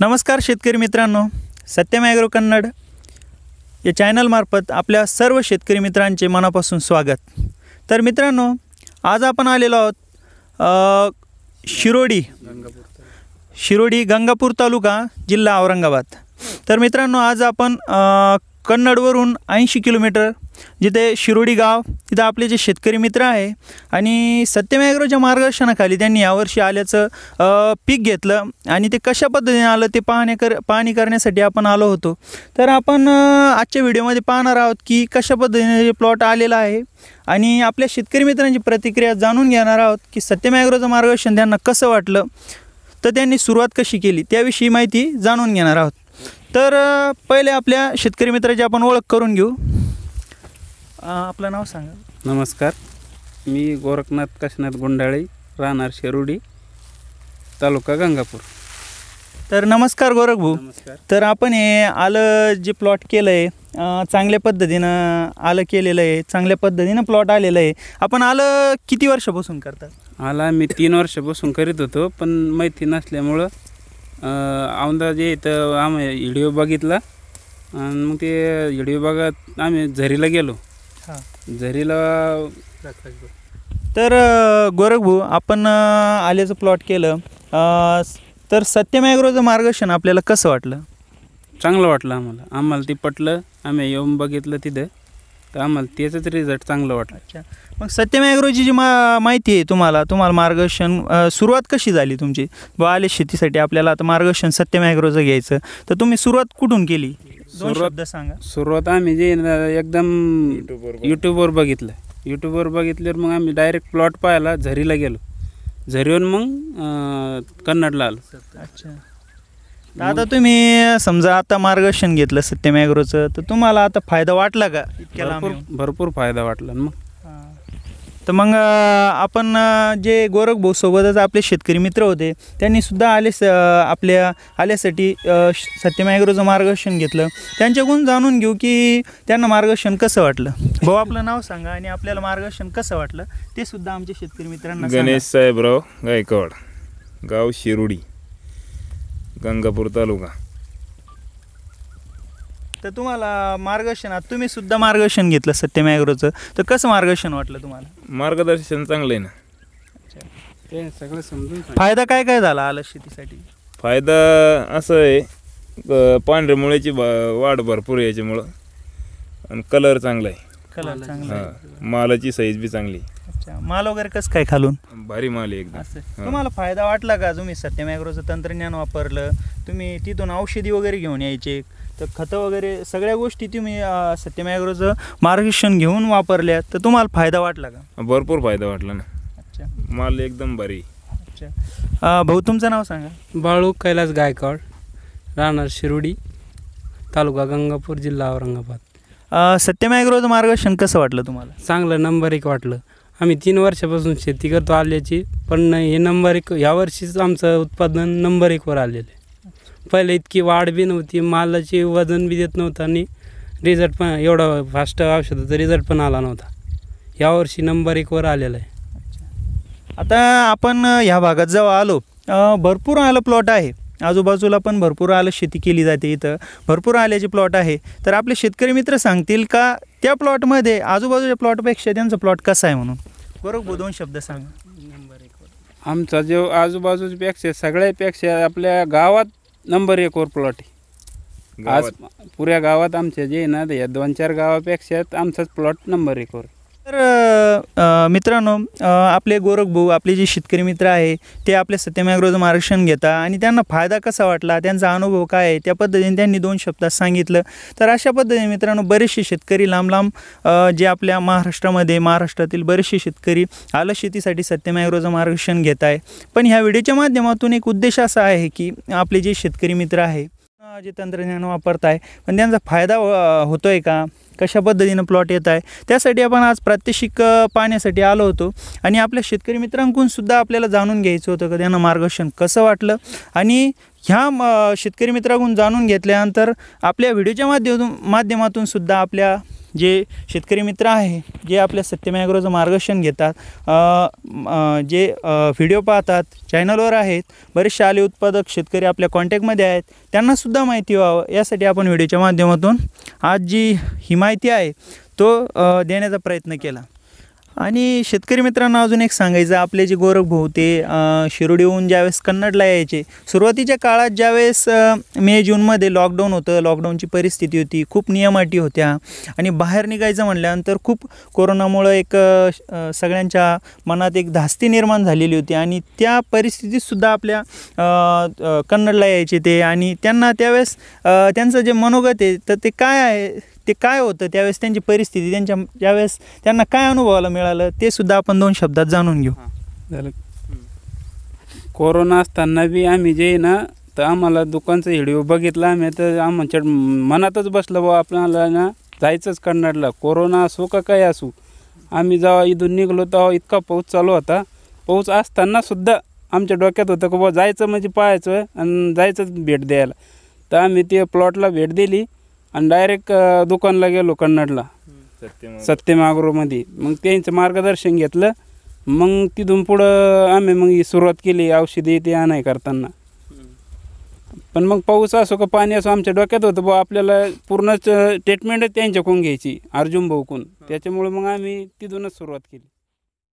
नमस्कार शेतकरी मित्रांनो सत्यम ॲग्रो कन्नड या चॅनलमार्फत आपल्या सर्व शेतकरी मित्रांचे मनापासून स्वागत तर मित्रांनो आज आपण आलेलो आहोत शिरोडी शिरोडी गंगापूर तालुका जिल्हा औरंगाबाद तर मित्रांनो आज आपण कन्नडवरून ऐंशी किलोमीटर जिथे शिरोडी गाव तिथं आपले जे शेतकरी मित्र आहे आणि सत्यमेग्रोच्या मार्गदर्शनाखाली त्यांनी यावर्षी आल्याचं पीक घेतलं आणि ते कशा पद्धतीने आलं ते पाहण्या कर पाहणी करण्यासाठी आपण आलो होतो तर आपण आजच्या व्हिडिओमध्ये पाहणार आहोत की कशा पद्धतीने प्लॉट आलेला आहे आणि आपल्या शेतकरी मित्रांची प्रतिक्रिया जाणून घेणार आहोत की सत्यमेग्रोचं मार्गदर्शन त्यांना कसं वाटलं तर त्यांनी सुरुवात कशी केली त्याविषयी माहिती जाणून घेणार आहोत तर पहिले आपल्या शेतकरी मित्राची आपण ओळख करून घेऊ आपलं नाव सांगा नमस्कार मी गोरखनाथ काशीनाथ गुंडाळी राहणार शेरुडी तालुका गंगापूर तर नमस्कार गोरख भाऊ नमस्कार तर आपण हे आलं जे प्लॉट केलं आहे चांगल्या पद्धतीनं आलं केलेलं आहे चांगल्या पद्धतीनं प्लॉट आलेलं आहे आपण आलं किती वर्षापासून करतात आला मी तीन वर्षापासून करीत होतो पण माहिती नसल्यामुळं अंदाज जे आम्ही व्हिडिओ बघितला आणि मग ते व्हिडिओ बघत आम्ही झरीला गेलो झरीला तर गोरखभू आपण आल्याचं प्लॉट केलं तर सत्यम मार्गदर्शन आपल्याला कसं वाटलं चांगलं वाटलं आम्हाला आम्हाला ती पटलं आम्ही येऊन बघितलं तिथं तर आम्हाला त्याचाच रिझल्ट चांगलं वाटला अच्छा मग सत्यमॅग्रोची जी मा माहिती आहे तुम्हाला तुम्हाला मार्गदर्शन सुरुवात कशी झाली तुमची बा आले शेतीसाठी आपल्याला आता मार्गदर्शन सत्यमॅग्रोचं घ्यायचं तर तुम्ही सुरुवात कुठून केली सुरुवात- सांगा सुरुवात आम्ही जे एकदम यूट्यूबवर बघितलं यूट्यूबवर बघितल्यावर मग आम्ही डायरेक्ट प्लॉट पाहायला झरीला गेलो झरीवर मग कन्नडला आलो अच्छा आता तुम्ही समजा आता मार्गदर्शन घेतलं सत्य मायग्रोचं तर तुम्हाला आता फायदा वाटला का भरपूर भरपूर फायदा वाटला मग तर मग आपण जे गोरख भाऊ सोबतच आपले शेतकरी मित्र होते त्यांनी सुद्धा आले आपल्या आल्यासाठी अं, मार्गदर्शन घेतलं त्यांच्याकडून जाणून घेऊ की त्यांना मार्गदर्शन कसं वाटलं भाऊ आपलं नाव सांगा आणि आपल्याला मार्गदर्शन कसं वाटलं ते सुद्धा आमच्या शेतकरी मित्रांना गणेश साहेबराव गायकवाड गाव शिरुडी गंगापूर तालुका तर तुम्हाला मार्गदर्शन तुम्ही सुद्धा मार्गदर्शन घेतलं सत्यम तर कसं मार्गदर्शन वाटलं तुम्हाला मार्गदर्शन चांगलं आहे ना ते सगळं समजून फायदा काय काय झाला आलं शेतीसाठी फायदा असं आहे पांढऱ्या मुळ्याची वाढ भरपूर याच्यामुळं आणि कलर चांगला आहे कलर चांगला मालाची साईज बी चांगली अच्छा माल वगैरे कसं काय खालून भारी माल आहे एकदम असं तुम्हाला फायदा वाटला का तुम्ही मॅग्रोचं तंत्रज्ञान वापरलं तुम्ही तिथून औषधी वगैरे घेऊन यायचे तर खतं वगैरे सगळ्या गोष्टी तुम्ही सत्य मॅग्रोचं मार्गदर्शन घेऊन वापरल्या तर तुम्हाला फायदा वाटला का भरपूर फायदा वाटला ना अच्छा माल एकदम भारी अच्छा भाऊ तुमचं नाव सांगा बाळू कैलास गायकवाड राहणार शिरोडी तालुका गंगापूर जिल्हा औरंगाबाद ॲग्रोज मार्गदर्शन कसं वाटलं तुम्हाला चांगलं नंबर एक वाटलं आम्ही तीन वर्षापासून शेती करतो आल्याची पण हे नंबर एक यावर्षीच आमचं उत्पादन नंबर एकवर आलेलं आहे पहिले इतकी वाढ बी नव्हती मालाची वजन बी देत नव्हतं आणि रिझल्ट पण एवढा फास्ट औषधाचा रिझल्ट पण आला नव्हता यावर्षी नंबर एकवर आलेला आहे आता आपण ह्या भागात जेव्हा आलो भरपूर आलं प्लॉट आहे आजूबाजूला पण भरपूर आलं शेती केली जाते इथं भरपूर आल्याचे प्लॉट आहे तर आपले शेतकरी मित्र सांगतील का त्या प्लॉटमध्ये आजूबाजूच्या प्लॉटपेक्षा त्यांचा प्लॉट कसा आहे म्हणून बरोबर दोन शब्द सांगा नंबर एक आमचा जो आजूबाजूपेक्षा सगळ्यापेक्षा आपल्या गावात नंबर एकवर प्लॉट आहे आज पुऱ्या गावात आमच्या जे ना या दोन चार गावापेक्षा आमचाच प्लॉट नंबर एकवर तर मित्रांनो आपले गोरखभाऊ आपले जे शेतकरी मित्र आहे ते आपले रोज आरक्षण घेता आणि त्यांना फायदा कसा वाटला त्यांचा अनुभव काय आहे त्या पद्धतीने त्यांनी दोन शब्दात सांगितलं तर अशा पद्धतीने मित्रांनो बरेचसे शेतकरी लांब लांब जे आपल्या महाराष्ट्रामध्ये महाराष्ट्रातील बरेचसे शेतकरी आलं शेतीसाठी रोज आरक्षण घेत आहे पण ह्या व्हिडिओच्या माध्यमातून एक उद्देश असा आहे की आपले जे शेतकरी मित्र आहे जे तंत्रज्ञान वापरत आहे पण त्यांचा फायदा होतो आहे का कशा पद्धतीनं प्लॉट येत आहे त्यासाठी आपण आज प्रात्यक्षिक पाहण्यासाठी आलो होतो आणि आपल्या शेतकरी मित्रांकडून सुद्धा आपल्याला जाणून घ्यायचं होतं का त्यांना मार्गदर्शन कसं वाटलं आणि ह्या म शेतकरी मित्राकडून जाणून घेतल्यानंतर आपल्या व्हिडिओच्या माध्यमातून माध्यमातून सुद्धा आपल्या जे शेतकरी मित्र आहे जे आपल्या सत्यमयाग्रोचं मार्गदर्शन घेतात जे व्हिडिओ पाहतात चॅनलवर आहेत बरेचसे आले उत्पादक शेतकरी आपल्या कॉन्टॅक्टमध्ये आहेत त्यांनासुद्धा माहिती व्हावं यासाठी आपण व्हिडिओच्या माध्यमातून आज जी ही माहिती आहे तो देण्याचा प्रयत्न केला आणि शेतकरी मित्रांना अजून एक सांगायचं आपले जे गोरख भाऊ ते शिरोडीहून ज्यावेळेस कन्नडला यायचे सुरुवातीच्या काळात ज्यावेळेस मे जूनमध्ये लॉकडाऊन होतं लॉकडाऊनची परिस्थिती होती खूप नियमाटी होत्या आणि बाहेर निघायचं म्हटल्यानंतर खूप कोरोनामुळं एक सगळ्यांच्या मनात एक धास्ती निर्माण झालेली होती आणि त्या परिस्थितीतसुद्धा आपल्या कन्नडला यायचे ते आणि त्यांना त्यावेळेस त्यांचं जे मनोगत आहे तर ते काय आहे ते काय होतं त्यावेळेस त्यांची परिस्थिती त्यांच्या ज्यावेळेस त्यांना काय अनुभवाला मिळालं ते सुद्धा आपण दोन शब्दात जाणून घेऊ झालं कोरोना असताना बी आम्ही जे ना तर आम्हाला दुकानचा व्हिडिओ बघितला आम्ही तर आमच्या मनातच बसलं बा आपल्याला ना जायचंच कन्नडला कोरोना असो का काय असू आम्ही जेव्हा इथून निघलो तेव्हा इतका पाऊस चालू होता पाऊस असताना सुद्धा आमच्या डोक्यात होतं की बाबा जायचं म्हणजे पाहायचं आणि जायचंच भेट द्यायला तर आम्ही ते प्लॉटला भेट दिली आणि डायरेक्ट दुकानला गेलो कन्नडला मध्ये मग त्यांचं मार्गदर्शन घेतलं मग तिथून पुढं आम्ही मग सुरुवात केली औषधी ते आणाय करताना पण मग पाऊस असो का पाणी असो आमच्या डोक्यात होतं बा आपल्याला पूर्णच ट्रीटमेंटच त्यांच्याकडून घ्यायची अर्जुन भाऊकून त्याच्यामुळे मग आम्ही तिथूनच सुरुवात केली